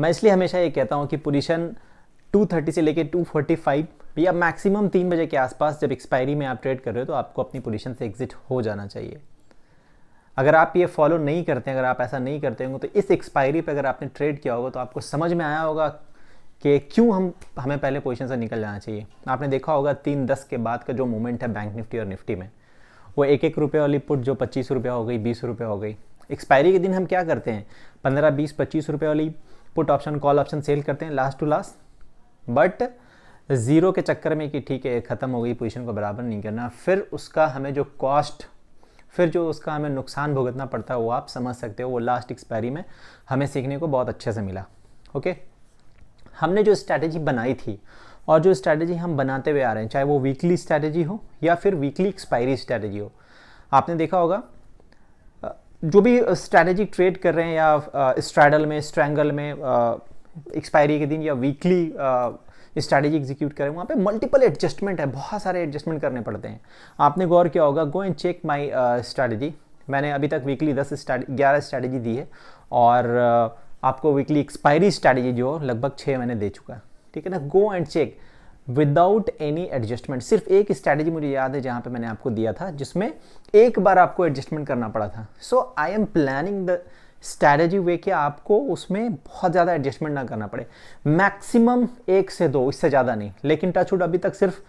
मैं इसलिए हमेशा ये कहता हूँ कि पोजिशन 230 से लेके 245 या मैक्सिमम तीन बजे के आसपास जब एक्सपायरी में आप ट्रेड कर रहे हो तो आपको अपनी पोजिशन से एग्जिट हो जाना चाहिए अगर आप ये फॉलो नहीं करते हैं अगर आप ऐसा नहीं करते होंगे तो इस एक्सपायरी पर अगर आपने ट्रेड किया होगा तो आपको समझ में आया होगा कि क्यों हम हमें पहले पोजिशन से निकल जाना चाहिए आपने देखा होगा तीन दस के बाद का जो मूवमेंट है बैंक निफ्टी और निफ्टी में वो एक एक रुपये वाली पुट जो पच्चीस रुपये हो गई बीस रुपये हो गई एक्सपायरी के दिन हम क्या करते हैं पंद्रह बीस पच्चीस रुपये वाली put option call option sell करते हैं last to last but zero के चक्कर में कि ठीक है ख़त्म हो गई पोजीशन को बराबर नहीं करना फिर उसका हमें जो कॉस्ट फिर जो उसका हमें नुकसान भुगतना पड़ता है वो आप समझ सकते हो वो लास्ट एक्सपायरी में हमें सीखने को बहुत अच्छे से मिला ओके हमने जो स्ट्रैटेजी बनाई थी और जो स्ट्रैटेजी हम बनाते हुए आ रहे हैं चाहे वो वीकली स्ट्रैटेजी हो या फिर वीकली एक्सपायरी स्ट्रैटेजी हो आपने देखा होगा जो भी स्ट्रैटेजिक uh, ट्रेड कर रहे हैं या स्ट्रैडल uh, में स्ट्रैंगल में एक्सपायरी uh, के दिन या वीकली स्ट्रैटेजी एग्जीक्यूट करें वहाँ पे मल्टीपल एडजस्टमेंट है बहुत सारे एडजस्टमेंट करने पड़ते हैं आपने गौर किया होगा go and check my strategy मैंने अभी तक वीकली दस ग्यारह स्ट्रैटेजी दी है और आपको वीकली एक्सपायरी स्ट्रैटेजी जो लगभग छः महीने दे चुका है ठीक है ना go and check without any adjustment सिर्फ एक स्ट्रैटेजी मुझे याद है जहां पे मैंने आपको दिया था जिसमें एक बार आपको एडजस्टमेंट करना पड़ा था so I am planning the strategy way कि आपको उसमें बहुत ज़्यादा एडजस्टमेंट ना करना पड़े मैक्सिमम एक से दो इससे ज़्यादा नहीं लेकिन टच उड अभी तक सिर्फ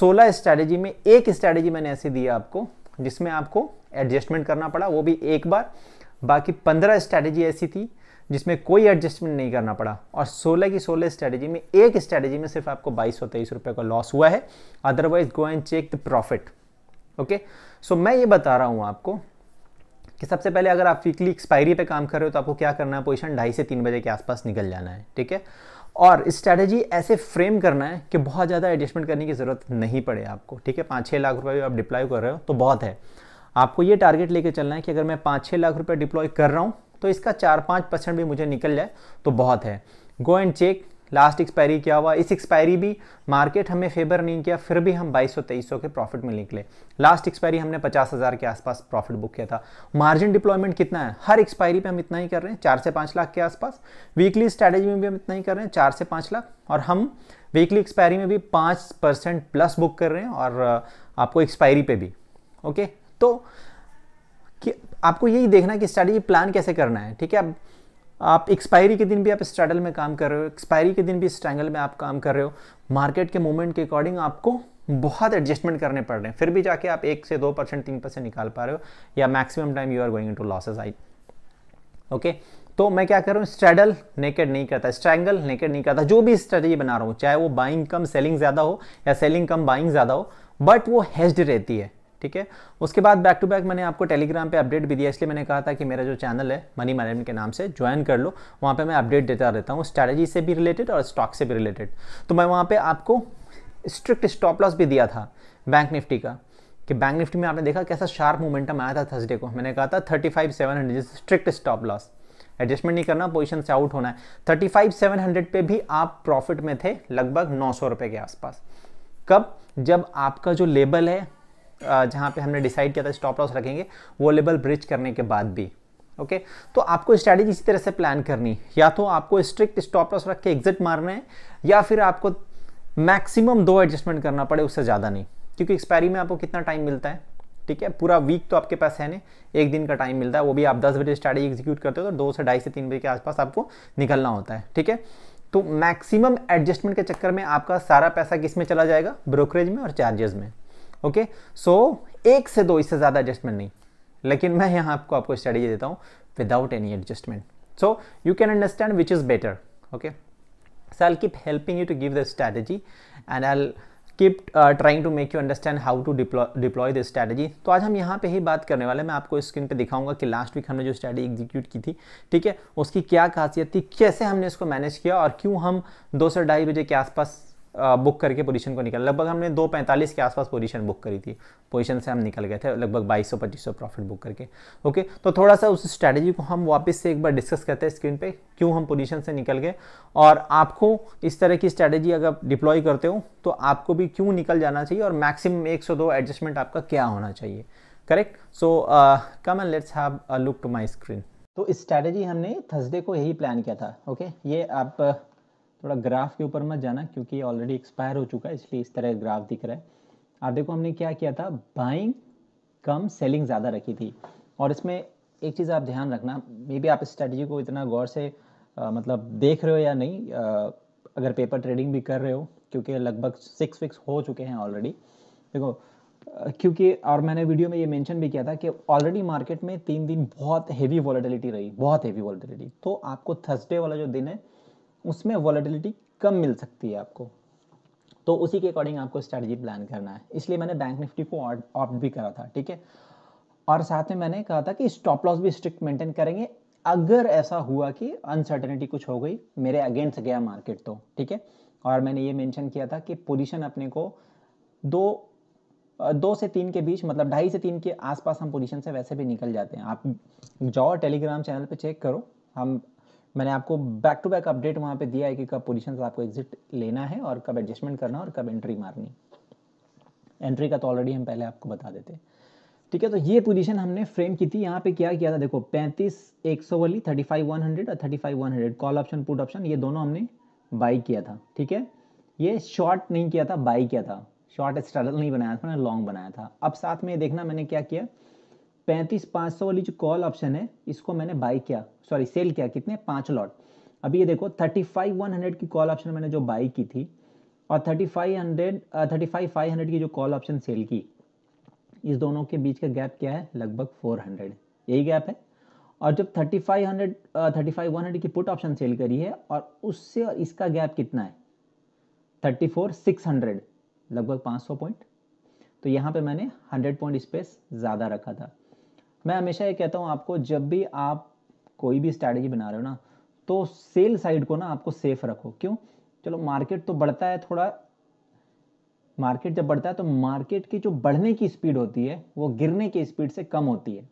16 स्ट्रैटेजी में एक स्ट्रैटेजी मैंने ऐसे दी आपको जिसमें आपको एडजस्टमेंट करना पड़ा वो भी एक बार बाकी 15 स्ट्रैटेजी ऐसी थी जिसमें कोई एडजस्टमेंट नहीं करना पड़ा और 16 की 16 स्ट्रैटेजी में एक स्ट्रेटेजी में सिर्फ आपको बाईस सौ तेईस रुपये का लॉस हुआ है otherwise go and check the profit okay so मैं ये बता रहा हूँ आपको कि सबसे पहले अगर आप वीकली एक्सपायरी पे काम कर रहे हो तो आपको क्या करना है पोजिशन ढाई से तीन बजे के आसपास निकल जाना है ठीक है और स्ट्रैटेजी ऐसे फ्रेम करना है कि बहुत ज़्यादा एडजस्टमेंट करने की ज़रूरत नहीं पड़े आपको ठीक है पाँच छः लाख रुपये भी आप डिप्लॉय कर रहे हो तो बहुत है आपको ये टारगेट लेके चलना है कि अगर मैं पाँच छः लाख रुपये डिप्लॉय कर रहा हूँ तो इसका चार पाँच परसेंट भी मुझे निकल जाए तो बहुत है go and check last expiry क्या हुआ इस एक्सपायरी भी मार्केट हमें फेवर नहीं किया फिर भी हम 2200 2300 के प्रॉफिट में निकले लास्ट एक्सपायरी हमने 50000 के आसपास प्रॉफिट बुक किया था मार्जिन डिप्लॉयमेंट कितना है हर एक्सपायरी पे हम इतना ही कर रहे हैं चार से पाँच लाख के आसपास वीकली स्ट्रैटेजी में भी हम इतना ही कर रहे हैं चार से पाँच लाख और हम वीकली एक्सपायरी में भी पाँच प्लस बुक कर रहे हैं और आपको एक्सपायरी पर भी ओके तो आपको यही देखना है कि स्ट्रैटेजी प्लान कैसे करना है ठीक है आप आप एक्सपायरी के दिन भी आप स्ट्रैडल में काम कर रहे हो एक्सपायरी के दिन भी स्ट्रैंगल में आप काम कर रहे हो मार्केट के मूवमेंट के अकॉर्डिंग आपको बहुत एडजस्टमेंट करने पड़ रहे हैं फिर भी जाके आप एक से दो परसेंट तीन परसेंट निकाल पा रहे हो या maximum time you are going to losses I okay तो मैं क्या कर रहा हूँ स्ट्रैडल नेकेड नहीं करता स्ट्रैंगल नेकेड नहीं करता जो भी स्ट्रैटेजी बना रहा हूँ चाहे वो बाइंग कम सेलिंग ज़्यादा हो या सेलिंग कम बाइंग ज़्यादा हो बट वो हेस्ड रहती है ठीक है उसके बाद बैक टू बैक मैंने आपको टेलीग्राम पे अपडेट भी दिया इसलिए मैंने कहा था कि मेरा जो चैनल है मनी मैनेजमेंट के नाम से ज्वाइन कर लो वहाँ पे मैं अपडेट देता रहता हूँ स्ट्रैटेजी से भी रिलेटेड और स्टॉक से भी रिलेटेड तो मैं वहाँ पर आपको स्ट्रिक्ट स्टॉप लॉस भी दिया था बैंक निफ्टी का कि बैंक निफ्टी में आपने देखा कैसा शार्प मोमेंटम आया था थर्सडे को मैंने कहा था thirty five seven hundred strict stop loss adjustment नहीं करना पोजीशन से आउट होना है थर्टी फाइव सेवन हंड्रेड पे भी आप प्रॉफिट में थे लगभग नौ सौ रुपये के आसपास कब जब आपका जो लेबल है जहाँ पे हमने डिसाइड किया था स्टॉप लॉस रखेंगे वो लेवल ब्रिज करने के बाद भी ओके तो आपको स्ट्रैटेजी इसी तरह से प्लान करनी या तो आपको स्ट्रिक्ट स्टॉप लॉस रख के एग्जिट मारना है या फिर आपको मैक्सिमम दो एडजस्टमेंट करना पड़े उससे ज़्यादा नहीं क्योंकि एक्सपायरी में आपको कितना टाइम मिलता है ठीक है पूरा वीक तो आपके पास है नहीं एक दिन का टाइम मिलता है वो भी आप दस बजे स्ट्रैटेजी एग्जीक्यूट करते हो तो दो से ढाई से तीन बजे के आसपास आपको निकलना होता है ठीक है तो मैक्सिमम एडजस्टमेंट के चक्कर में आपका सारा पैसा किस में चला जाएगा ब्रोकरेज में और चार्जेस में ओके सो एक से दो इससे ज़्यादा एडजस्टमेंट नहीं लेकिन मैं यहां आपको आपको स्टडी देता हूं without any adjustment so you can understand which is better okay so I keep helping you to give the strategy and I keep trying to make you understand how to deploy deploy deploy तो आज हम यहाँ पे ही बात करने वाले मैं आपको स्क्रीन पे दिखाऊंगा कि लास्ट वीक हमने जो स्ट्रैटी एग्जीक्यूट की थी ठीक है उसकी क्या खासियत थी कैसे हमने इसको मैनेज किया और क्यों हम दो से ढाई बजे के आसपास बुक करके पोजीशन को निकल लगभग हमने दो पैंतालीस के आसपास पोजीशन बुक करी थी पोजीशन से हम निकल गए थे लगभग बाईस सौ पच्चीस सौ प्रॉफिट बुक करके ओके तो थोड़ा सा उस स्ट्रैटेजी को हम वापस से एक बार डिस्कस करते हैं स्क्रीन पे क्यों हम पोजीशन से निकल गए और आपको इस तरह की स्ट्रैटेजी अगर डिप्लॉय करते हो तो आपको भी क्यों निकल जाना चाहिए और मैक्सिमम एक सौ दो एडजस्टमेंट आपका क्या होना चाहिए correct so come and let's have a look to my screen तो स्ट्रैटेजी हमने थर्सडे को यही प्लान किया था ओके okay? ये आप थोड़ा ग्राफ के ऊपर मत जाना क्योंकि ऑलरेडी एक्सपायर हो चुका है इसलिए इस तरह ग्राफ दिख रहा है आप देखो हमने क्या किया था बाइंग कम सेलिंग ज़्यादा रखी थी और इसमें एक चीज़ आप ध्यान रखना मे बी आप स्ट्रेटजी को इतना गौर से आ, मतलब देख रहे हो या नहीं आ, अगर पेपर ट्रेडिंग भी कर रहे हो क्योंकि लगभग सिक्स वीक्स हो चुके हैं ऑलरेडी देखो क्योंकि और मैंने वीडियो में ये मेंशन भी किया था कि ऑलरेडी मार्केट में तीन दिन बहुत हेवी वॉलेटिलिटी रही बहुत हेवी वॉलेटिलिटी तो आपको थर्सडे वाला जो दिन है उसमें वॉलेटिलिटी कम मिल सकती है आपको तो उसी के अकॉर्डिंग आपको स्ट्रेटजी प्लान करना है इसलिए मैंने बैंक निफ्टी को ऑप्ट भी करा था ठीक है और साथ में मैंने कहा था कि स्टॉप लॉस भी स्ट्रिक्ट मेंटेन करेंगे अगर ऐसा हुआ कि अनसर्टेनिटी कुछ हो गई मेरे अगेंस्ट गया मार्केट तो ठीक है और मैंने ये मेंशन किया था कि पोजीशन अपने को दो दो से तीन के बीच मतलब ढाई से तीन के आसपास हम पोजीशन से वैसे भी निकल जाते हैं आप जाओ टेलीग्राम चैनल पे चेक करो हम मैंने आपको बैक टू बैक अपडेट वहाँ पे दिया है कि कब पोजिशन आपको एग्जिट लेना है और कब एडजस्टमेंट करना और कब एंट्री मारनी एंट्री का तो ऑलरेडी हम पहले आपको बता देते ठीक है तो ये पोजीशन हमने फ्रेम की थी यहाँ पे क्या किया था देखो 35 सौ वाली 35 100 और 35 100 कॉल ऑप्शन पुट ऑप्शन ये दोनों हमने बाई किया था ठीक है ये शॉर्ट नहीं किया था बाई किया था शॉर्ट स्ट्रगल नहीं बनाया था मैंने लॉन्ग बनाया था अब साथ में देखना मैंने क्या किया पैंतीस पाँच सौ वाली जो कॉल ऑप्शन है इसको मैंने बाई किया सॉरी सेल किया कितने पाँच लॉट अभी ये देखो थर्टी फाइव वन हंड्रेड की कॉल ऑप्शन मैंने जो बाई की थी और thirty five hundred thirty five five hundred की जो कॉल ऑप्शन सेल की इस दोनों के बीच का गैप क्या है लगभग फोर हंड्रेड यही गैप है और जब thirty five hundred thirty five one hundred की पुट ऑप्शन सेल करी है और उससे और इसका गैप कितना है थर्टी फोर सिक्स हंड्रेड लगभग पाँच सौ पॉइंट तो यहाँ पे मैंने हंड्रेड पॉइंट स्पेस ज़्यादा रखा था मैं हमेशा ये कहता हूँ आपको जब भी आप कोई भी स्ट्रैटेजी बना रहे हो ना तो सेल साइड को ना आपको सेफ रखो क्यों चलो मार्केट तो बढ़ता है थोड़ा मार्केट जब बढ़ता है तो मार्केट की जो बढ़ने की स्पीड होती है वो गिरने की स्पीड से कम होती है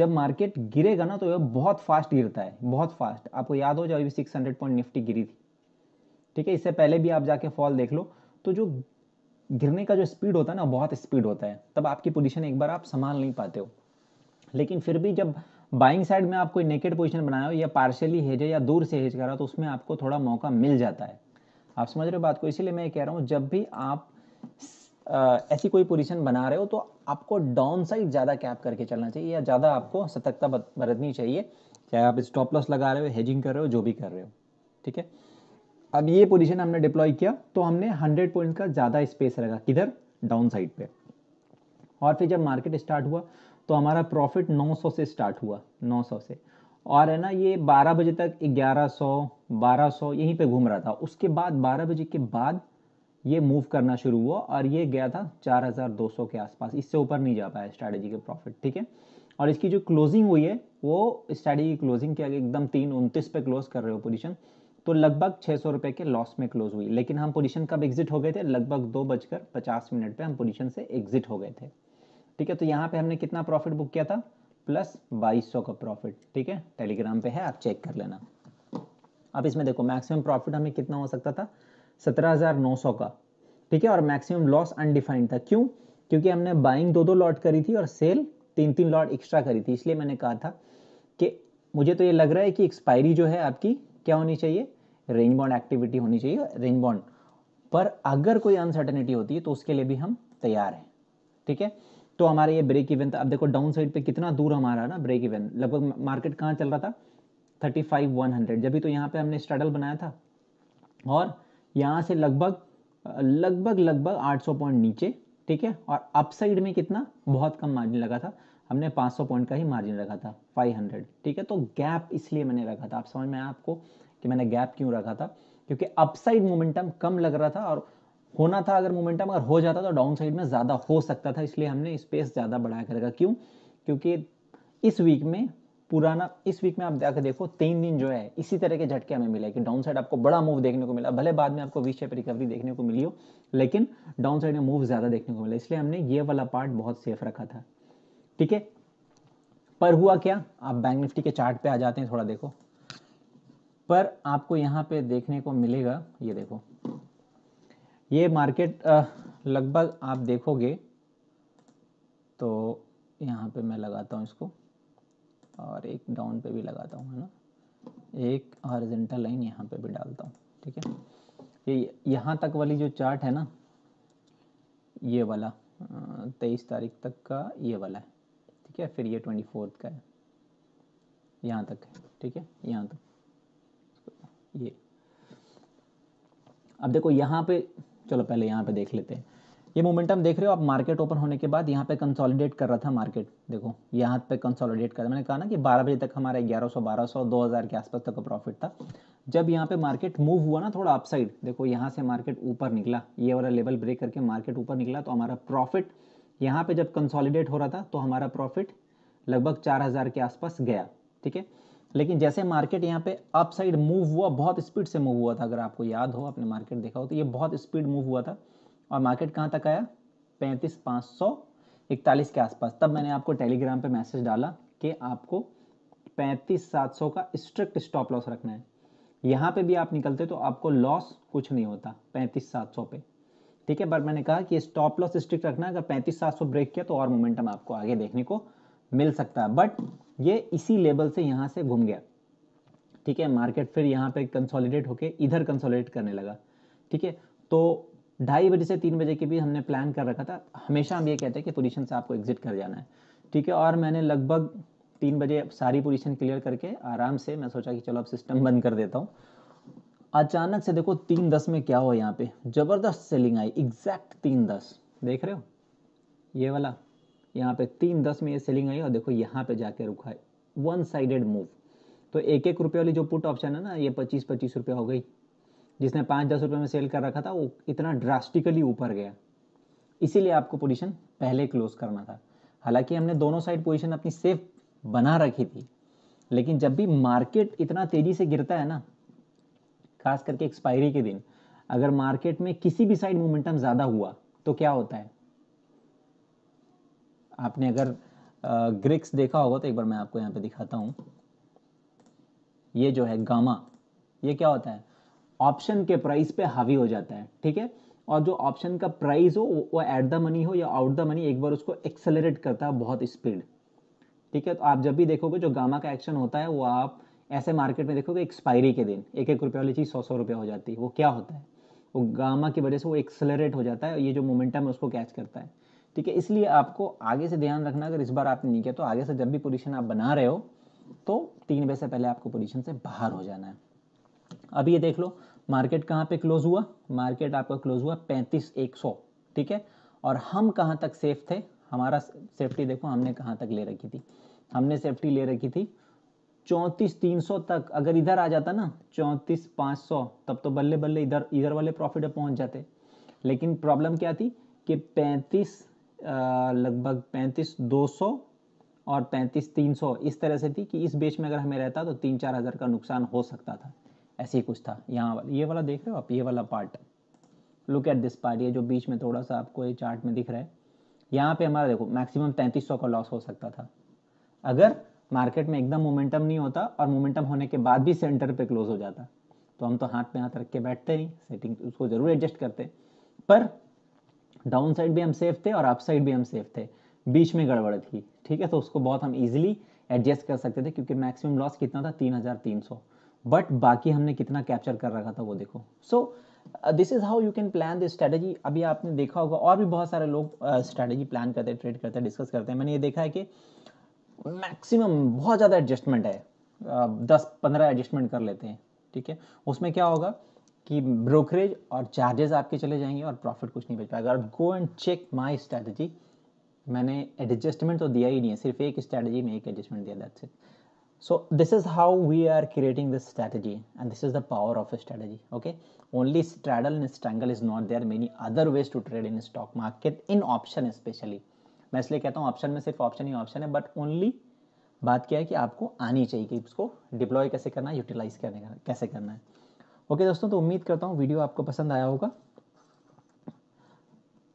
जब मार्केट गिरेगा ना तो यह बहुत फास्ट गिरता है बहुत फास्ट आपको याद हो जब अभी सिक्स हंड्रेड पॉइंट निफ्टी गिरी थी ठीक है इससे पहले भी आप जाके फॉल देख लो तो जो गिरने का जो स्पीड होता है ना बहुत स्पीड होता है तब आपकी पोजिशन एक बार आप संभाल नहीं पाते हो लेकिन फिर भी जब बाइंग साइड में आप कोई नेकेड पोजिशन बनाया हो या पार्शली हेज है या दूर से हेज करा तो उसमें आपको थोड़ा मौका मिल जाता है आप समझ रहे हो बात को इसीलिए मैं ये कह रहा हूँ जब भी आप आ, ऐसी कोई पोजिशन बना रहे हो तो आपको डाउन साइड ज़्यादा कैप करके चलना चाहिए या ज़्यादा आपको सतर्कता बरतनी चाहिए चाहे आप स्टॉप लॉस लगा रहे हो हेजिंग कर रहे हो जो भी कर रहे हो ठीक है अब ये पोजिशन हमने डिप्लॉय किया तो हमने हंड्रेड पॉइंट का ज़्यादा स्पेस रखा किधर डाउन साइड पर और फिर जब मार्केट स्टार्ट हुआ तो हमारा प्रॉफिट 900 से स्टार्ट हुआ 900 से और है ना ये 12 बजे तक 1100 1200 यहीं पे घूम रहा था उसके बाद 12 बजे के बाद ये मूव करना शुरू हुआ और ये गया था 4200 के आसपास इससे ऊपर नहीं जा पाया स्ट्रैटेजी के प्रॉफिट ठीक है और इसकी जो क्लोजिंग हुई है वो स्ट्रैटेजी की क्लोजिंग के आगे एकदम तीन उनतीस पे क्लोज कर रहे हो पोजिशन तो लगभग छः सौ रुपए के लॉस में क्लोज हुई लेकिन हम पोजीशन कब एग्जिट हो गए थे लगभग दो बजकर पचास मिनट पे हम पोजीशन से एग्जिट हो गए थे ठीक है तो यहाँ पे हमने कितना प्रॉफिट बुक किया था प्लस बाईस का प्रॉफिट ठीक है टेलीग्राम पे है आप चेक कर लेना अब इसमें देखो मैक्सिमम प्रॉफिट हमें कितना हो सकता था 17,900 का ठीक है और मैक्सिमम लॉस अनडिफाइंड था क्यों क्योंकि हमने बाइंग दो दो लॉट करी थी और सेल तीन तीन लॉट एक्स्ट्रा करी थी इसलिए मैंने कहा था कि मुझे तो ये लग रहा है कि एक्सपायरी जो है आपकी क्या होनी चाहिए रेंज बॉन्ड एक्टिविटी होनी चाहिए रेंज बॉन्ड पर अगर कोई अनसर्टेनिटी होती है तो उसके लिए भी हम तैयार हैं ठीक है तो हमारा ये ब्रेक इवन था अब देखो डाउन साइड पे कितना दूर हमारा ना ब्रेक इवन लगभग मार्केट कहाँ चल रहा था थर्टी फाइव वन हंड्रेड जब भी तो यहाँ पे हमने स्ट्रगल बनाया था और यहाँ से लगभग लगभग लगभग सौ पॉइंट नीचे ठीक है और अप साइड में कितना बहुत कम मार्जिन लगा था हमने सौ पॉइंट का ही मार्जिन रखा था फाइव हंड्रेड ठीक है तो गैप इसलिए मैंने रखा था आप समझ में आया आपको कि मैंने गैप क्यों रखा था क्योंकि अपसाइड मोमेंटम कम लग रहा था और होना था अगर मोमेंटम अगर हो जाता तो डाउन साइड में ज़्यादा हो सकता था इसलिए हमने स्पेस ज़्यादा बढ़ाया करेगा क्यों क्योंकि इस वीक में पुराना इस वीक में आप जाकर देखो तीन दिन जो है इसी तरह के झटके हमें मिले कि डाउन साइड आपको बड़ा मूव देखने को मिला भले बाद में आपको विषय पर रिकवरी देखने को मिली हो लेकिन डाउन साइड में मूव ज़्यादा देखने को मिला इसलिए हमने ये वाला पार्ट बहुत सेफ रखा था ठीक है पर हुआ क्या आप बैंक निफ्टी के चार्ट पे आ जाते हैं थोड़ा देखो पर आपको यहाँ पे देखने को मिलेगा ये देखो ये मार्केट लगभग आप देखोगे तो यहाँ पे मैं लगाता हूँ इसको और एक डाउन पे भी लगाता हूँ है ना एक हॉरिजेंटल लाइन यहाँ पे भी डालता हूँ ठीक है ये यहाँ तक वाली जो चार्ट है ना ये वाला तेईस तारीख तक का ये वाला है ठीक है फिर ये ट्वेंटी फोर्थ का है यहाँ तक है ठीक है यहाँ तक ये अब देखो यहाँ पे चलो पहले यहाँ पे देख लेते हैं ये मोमेंटम देख रहे हो आप मार्केट ओपन होने के बाद यहाँ पे कंसोलिडेट कर रहा था मार्केट देखो यहाँ पे कंसोलिडेट कर मैंने कहा ना कि 12 बजे तक हमारा 1100 1200 2000 के आसपास तक का प्रॉफिट था जब यहाँ पे मार्केट मूव हुआ ना थोड़ा अपसाइड देखो यहाँ से मार्केट ऊपर निकला ये वाला लेवल ब्रेक करके मार्केट ऊपर निकला तो हमारा प्रॉफिट यहाँ पे जब कंसॉलिडेट हो रहा था तो हमारा प्रॉफिट लगभग चार के आसपास गया ठीक है लेकिन जैसे मार्केट यहाँ पे अपसाइड मूव हुआ बहुत स्पीड से मूव हुआ था अगर आपको याद हो आपने मार्केट देखा हो तो ये बहुत स्पीड मूव हुआ था और मार्केट कहाँ तक आया पैंतीस पाँच सौ इकतालीस के आसपास तब मैंने आपको टेलीग्राम पे मैसेज डाला कि आपको पैंतीस सात सौ का स्ट्रिक्ट स्टॉप लॉस रखना है यहाँ पे भी आप निकलते तो आपको लॉस कुछ नहीं होता पैंतीस सात सौ पे ठीक है पर मैंने कहा कि स्टॉप लॉस स्ट्रिक्ट रखना है अगर पैंतीस सात सौ ब्रेक किया तो और मोमेंटम आपको आगे देखने को मिल सकता है बट ये इसी लेवल से यहाँ से घूम गया ठीक है मार्केट फिर यहाँ पे कंसोलिडेट होके इधर कंसोलिडेट करने लगा ठीक है तो ढाई बजे से तीन बजे के बीच हमने प्लान कर रखा था हमेशा हम ये कहते हैं कि पोजीशन से आपको एग्जिट कर जाना है ठीक है और मैंने लगभग तीन बजे सारी पोजीशन क्लियर करके आराम से मैं सोचा कि चलो अब सिस्टम बंद कर देता हूँ अचानक से देखो तीन दस में क्या हो यहाँ पे जबरदस्त सेलिंग आई एग्जैक्ट तीन दस देख रहे हो ये वाला यहाँ पे तीन दस में ये सेलिंग आई और देखो यहाँ पे जाके रुका है वन साइडेड मूव तो एक एक रुपये वाली जो पुट ऑप्शन है ना ये पच्चीस पच्चीस रुपये हो गई जिसने पाँच दस रुपये में सेल कर रखा था वो इतना ड्रास्टिकली ऊपर गया इसीलिए आपको पोजिशन पहले क्लोज करना था हालांकि हमने दोनों साइड पोजिशन अपनी सेफ बना रखी थी लेकिन जब भी मार्केट इतना तेज़ी से गिरता है ना खास करके एक्सपायरी के दिन अगर मार्केट में किसी भी साइड मोमेंटम ज़्यादा हुआ तो क्या होता है आपने अगर ग्रिक्स देखा होगा तो एक बार मैं आपको यहाँ पे दिखाता हूँ ये जो है गामा ये क्या होता है ऑप्शन के प्राइस पे हावी हो जाता है ठीक है और जो ऑप्शन का प्राइस हो वो एट द मनी हो या आउट द मनी एक बार उसको एक्सेलरेट करता है बहुत स्पीड ठीक है तो आप जब भी देखोगे जो गामा का एक्शन होता है वो आप ऐसे मार्केट में देखोगे एक्सपायरी के दिन एक एक रुपये वाली चीज़ सौ सौ रुपये हो जाती है वो क्या होता है वो गामा की वजह से वो एक्सेलरेट हो जाता है ये जो मोमेंटम है उसको कैच करता है ठीक है इसलिए आपको आगे से ध्यान रखना अगर इस बार आपने नहीं किया तो आगे से जब भी पोजिशन आप बना रहे हो तो तीन बजे से पहले आपको पोजिशन से बाहर हो जाना है अब ये देख लो मार्केट कहाँ पे क्लोज हुआ मार्केट आपका क्लोज हुआ पैंतीस एक सौ ठीक है और हम कहाँ तक सेफ थे हमारा सेफ्टी देखो हमने कहाँ तक ले रखी थी हमने सेफ्टी ले रखी थी चौंतीस तीन सौ तक अगर इधर आ जाता ना चौंतीस पाँच सौ तब तो बल्ले बल्ले इधर इधर वाले प्रॉफिट पहुंच जाते लेकिन प्रॉब्लम क्या थी कि पैंतीस लगभग पैंतीस दो सौ और पैंतीस तीन सौ इस तरह से थी कि इस बेच में अगर हमें रहता तो तीन चार हज़ार का नुकसान हो सकता था ऐसे ही कुछ था यहाँ वाला ये वाला देख रहे हो आप ये वाला part look at this part ये जो बीच में थोड़ा सा आपको ये चार्ट में दिख रहा है यहाँ पे हमारा देखो मैक्सिमम तैंतीस का लॉस हो सकता था अगर मार्केट में एकदम मोमेंटम नहीं होता और मोमेंटम होने के बाद भी सेंटर पे क्लोज हो जाता तो हम तो हाथ में हाथ रख के बैठते नहीं सेटिंग उसको ज़रूर एडजस्ट करते पर डाउन साइड भी हम सेफ थे और अप साइड भी हम सेफ थे बीच में गड़बड़ थी ठीक है तो उसको बहुत हम इजीली एडजस्ट कर सकते थे क्योंकि मैक्सिमम लॉस कितना था तीन हज़ार तीन सौ बट बाकी हमने कितना कैप्चर कर रखा था वो देखो so this is how you can plan this strategy अभी आपने देखा होगा और भी बहुत सारे लोग स्ट्रैटेजी uh, प्लान करते हैं ट्रेड करते हैं डिस्कस करते हैं मैंने ये देखा है कि मैक्सिमम बहुत ज़्यादा एडजस्टमेंट है uh, दस पंद्रह एडजस्टमेंट कर लेते हैं ठीक है उसमें क्या होगा कि ब्रोकरेज और चार्जेस आपके चले जाएंगे और प्रॉफिट कुछ नहीं बच पाएगा और go and check my strategy मैंने एडजस्टमेंट तो दिया ही नहीं है सिर्फ एक स्ट्रैटेजी में एक एडजस्टमेंट दिया that's it so this is how we are creating this strategy and this is the power of a strategy okay only straddle and strangle is not there many other ways to trade in stock market in option मैं इसलिए कहता हूँ option में सिर्फ option ही option है but only बात क्या है कि आपको आनी चाहिए कि उसको डिप्लॉय कैसे करना है यूटिलाइज करने का कैसे करना है ओके दोस्तों तो उम्मीद करता हूँ वीडियो आपको पसंद आया होगा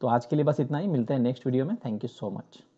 तो आज के लिए बस इतना ही मिलते हैं नेक्स्ट वीडियो में थैंक यू सो मच